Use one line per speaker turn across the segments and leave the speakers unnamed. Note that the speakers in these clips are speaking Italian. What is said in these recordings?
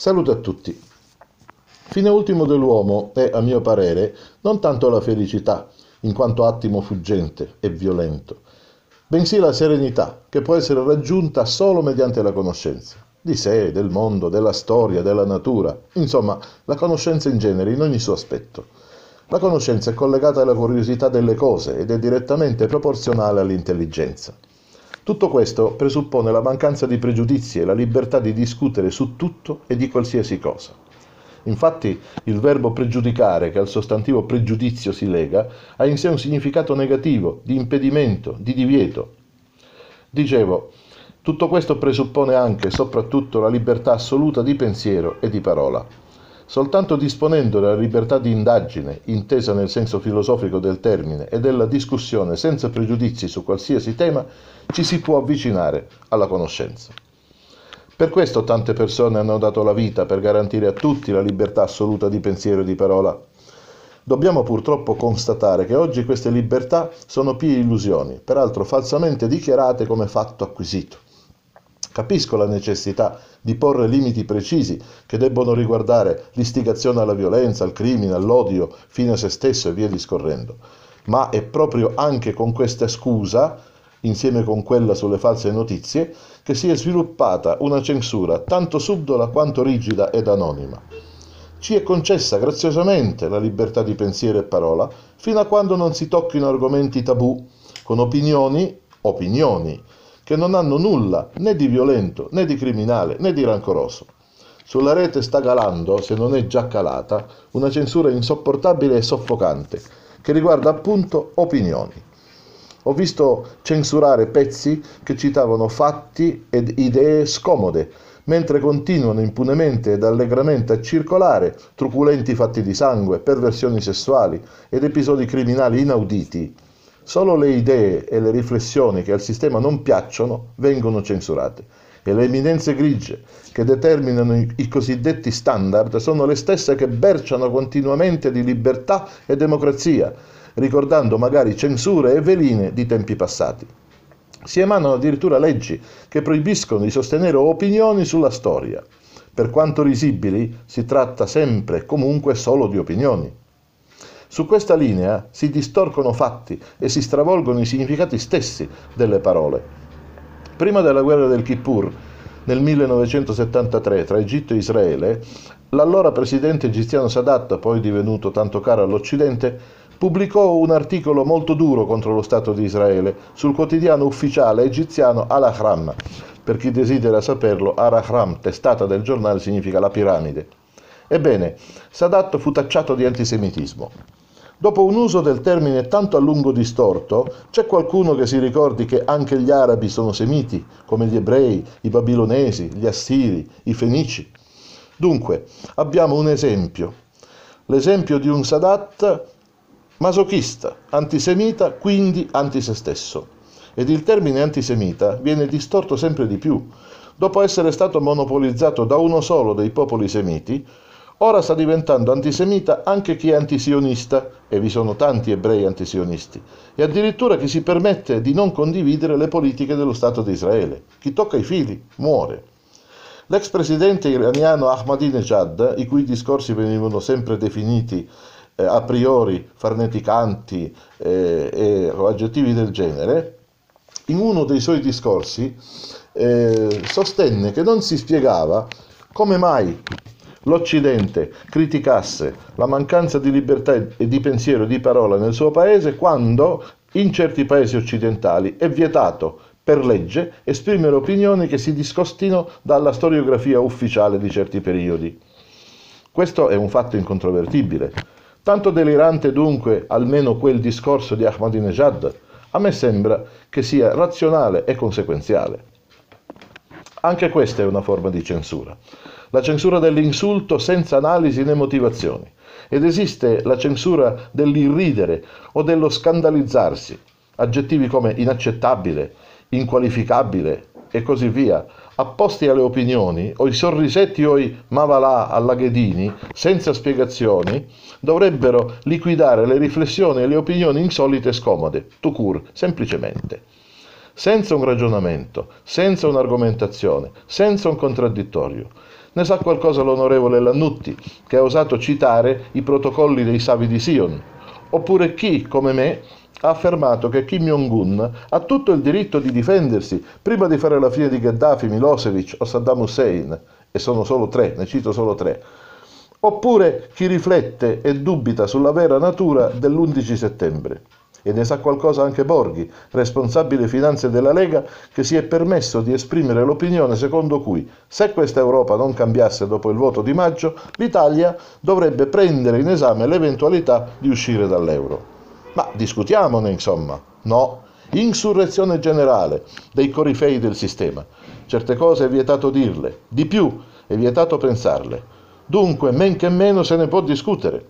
Saluto a tutti. Fine ultimo dell'uomo è, a mio parere, non tanto la felicità, in quanto attimo fuggente e violento, bensì la serenità, che può essere raggiunta solo mediante la conoscenza di sé, del mondo, della storia, della natura, insomma, la conoscenza in genere, in ogni suo aspetto. La conoscenza è collegata alla curiosità delle cose ed è direttamente proporzionale all'intelligenza. Tutto questo presuppone la mancanza di pregiudizi e la libertà di discutere su tutto e di qualsiasi cosa. Infatti il verbo pregiudicare, che al sostantivo pregiudizio si lega, ha in sé un significato negativo, di impedimento, di divieto. Dicevo, tutto questo presuppone anche e soprattutto la libertà assoluta di pensiero e di parola. Soltanto disponendo della libertà di indagine, intesa nel senso filosofico del termine, e della discussione senza pregiudizi su qualsiasi tema, ci si può avvicinare alla conoscenza. Per questo tante persone hanno dato la vita per garantire a tutti la libertà assoluta di pensiero e di parola. Dobbiamo purtroppo constatare che oggi queste libertà sono pie illusioni, peraltro falsamente dichiarate come fatto acquisito. Capisco la necessità di porre limiti precisi che debbono riguardare l'istigazione alla violenza, al crimine, all'odio, fine a se stesso e via discorrendo. Ma è proprio anche con questa scusa, insieme con quella sulle false notizie, che si è sviluppata una censura tanto subdola quanto rigida ed anonima. Ci è concessa graziosamente la libertà di pensiero e parola fino a quando non si tocchino argomenti tabù, con opinioni, opinioni che non hanno nulla né di violento, né di criminale, né di rancoroso. Sulla rete sta calando, se non è già calata, una censura insopportabile e soffocante, che riguarda appunto opinioni. Ho visto censurare pezzi che citavano fatti ed idee scomode, mentre continuano impunemente ed allegramente a circolare truculenti fatti di sangue, perversioni sessuali ed episodi criminali inauditi Solo le idee e le riflessioni che al sistema non piacciono vengono censurate e le eminenze grigie che determinano i cosiddetti standard sono le stesse che berciano continuamente di libertà e democrazia, ricordando magari censure e veline di tempi passati. Si emanano addirittura leggi che proibiscono di sostenere opinioni sulla storia. Per quanto risibili, si tratta sempre e comunque solo di opinioni. Su questa linea si distorcono fatti e si stravolgono i significati stessi delle parole. Prima della guerra del Kippur, nel 1973, tra Egitto e Israele, l'allora presidente egiziano Sadat, poi divenuto tanto caro all'Occidente, pubblicò un articolo molto duro contro lo Stato di Israele sul quotidiano ufficiale egiziano Al-Ahram. Per chi desidera saperlo, Al-Ahram, testata del giornale, significa la piramide. Ebbene, Sadat fu tacciato di antisemitismo. Dopo un uso del termine tanto a lungo distorto, c'è qualcuno che si ricordi che anche gli arabi sono semiti, come gli ebrei, i babilonesi, gli assiri, i fenici. Dunque, abbiamo un esempio, l'esempio di un Sadat masochista, antisemita, quindi anti se stesso. Ed il termine antisemita viene distorto sempre di più. Dopo essere stato monopolizzato da uno solo dei popoli semiti, Ora sta diventando antisemita anche chi è antisionista, e vi sono tanti ebrei antisionisti, e addirittura chi si permette di non condividere le politiche dello Stato di Israele. Chi tocca i fili muore. L'ex presidente iraniano Ahmadinejad, i cui discorsi venivano sempre definiti eh, a priori farneticanti eh, e, o aggettivi del genere, in uno dei suoi discorsi eh, sostenne che non si spiegava come mai l'Occidente criticasse la mancanza di libertà e di pensiero e di parola nel suo paese quando in certi paesi occidentali è vietato per legge esprimere opinioni che si discostino dalla storiografia ufficiale di certi periodi. Questo è un fatto incontrovertibile. Tanto delirante dunque almeno quel discorso di Ahmadinejad, a me sembra che sia razionale e conseguenziale. Anche questa è una forma di censura la censura dell'insulto senza analisi né motivazioni ed esiste la censura dell'irridere o dello scandalizzarsi, aggettivi come inaccettabile, inqualificabile e così via, apposti alle opinioni o i sorrisetti o i mavalà alla Ghedini, senza spiegazioni, dovrebbero liquidare le riflessioni e le opinioni insolite e scomode, tu cur, semplicemente. Senza un ragionamento, senza un'argomentazione, senza un contraddittorio, ne sa qualcosa l'onorevole Lannutti, che ha osato citare i protocolli dei savi di Sion. Oppure chi, come me, ha affermato che Kim Jong-un ha tutto il diritto di difendersi prima di fare la fine di Gheddafi, Milosevic o Saddam Hussein, e sono solo tre, ne cito solo tre. Oppure chi riflette e dubita sulla vera natura dell'11 settembre. E ne sa qualcosa anche Borghi, responsabile finanze della Lega, che si è permesso di esprimere l'opinione secondo cui, se questa Europa non cambiasse dopo il voto di maggio, l'Italia dovrebbe prendere in esame l'eventualità di uscire dall'euro. Ma discutiamone, insomma. No, insurrezione generale dei corifei del sistema. Certe cose è vietato dirle, di più è vietato pensarle. Dunque, men che meno se ne può discutere.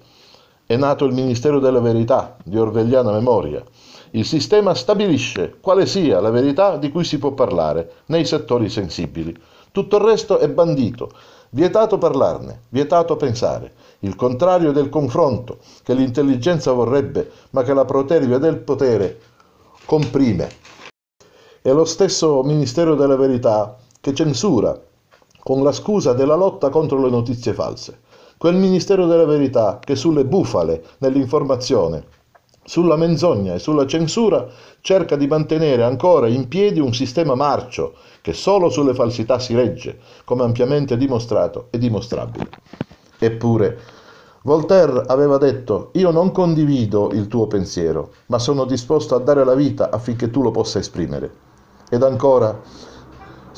È nato il Ministero della Verità, di orvegliana memoria. Il sistema stabilisce quale sia la verità di cui si può parlare nei settori sensibili. Tutto il resto è bandito, vietato parlarne, vietato pensare, il contrario del confronto che l'intelligenza vorrebbe, ma che la protervia del potere comprime. È lo stesso Ministero della Verità che censura con la scusa della lotta contro le notizie false quel Ministero della Verità che sulle bufale nell'informazione, sulla menzogna e sulla censura cerca di mantenere ancora in piedi un sistema marcio che solo sulle falsità si regge, come ampiamente dimostrato e dimostrabile. Eppure, Voltaire aveva detto, io non condivido il tuo pensiero, ma sono disposto a dare la vita affinché tu lo possa esprimere. Ed ancora,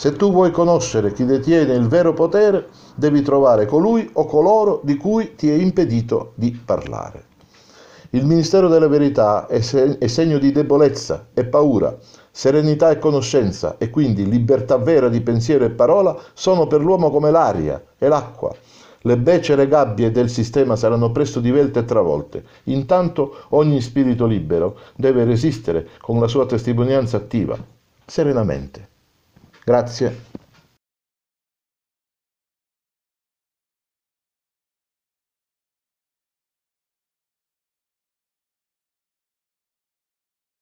se tu vuoi conoscere chi detiene il vero potere, devi trovare colui o coloro di cui ti è impedito di parlare. Il ministero della verità è, segno di debolezza e paura, serenità e conoscenza e quindi libertà vera di pensiero e parola sono per l'uomo come l'aria e l'acqua. Le becere gabbie del sistema saranno presto divelte e travolte. Intanto ogni spirito libero deve resistere con la sua testimonianza attiva, serenamente. Grazie.